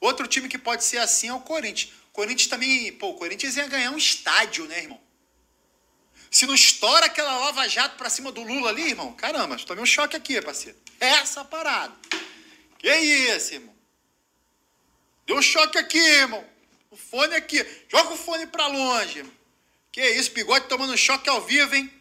Outro time que pode ser assim é o Corinthians. O Corinthians também, pô, o Corinthians ia ganhar um estádio, né, irmão? Se não estoura aquela lava-jato pra cima do Lula ali, irmão, caramba, tomei é um choque aqui, parceiro. É essa parada. Que isso, irmão? Deu um choque aqui, irmão. O fone aqui. Joga o fone pra longe, irmão. Que isso, bigode tomando choque ao vivo, hein?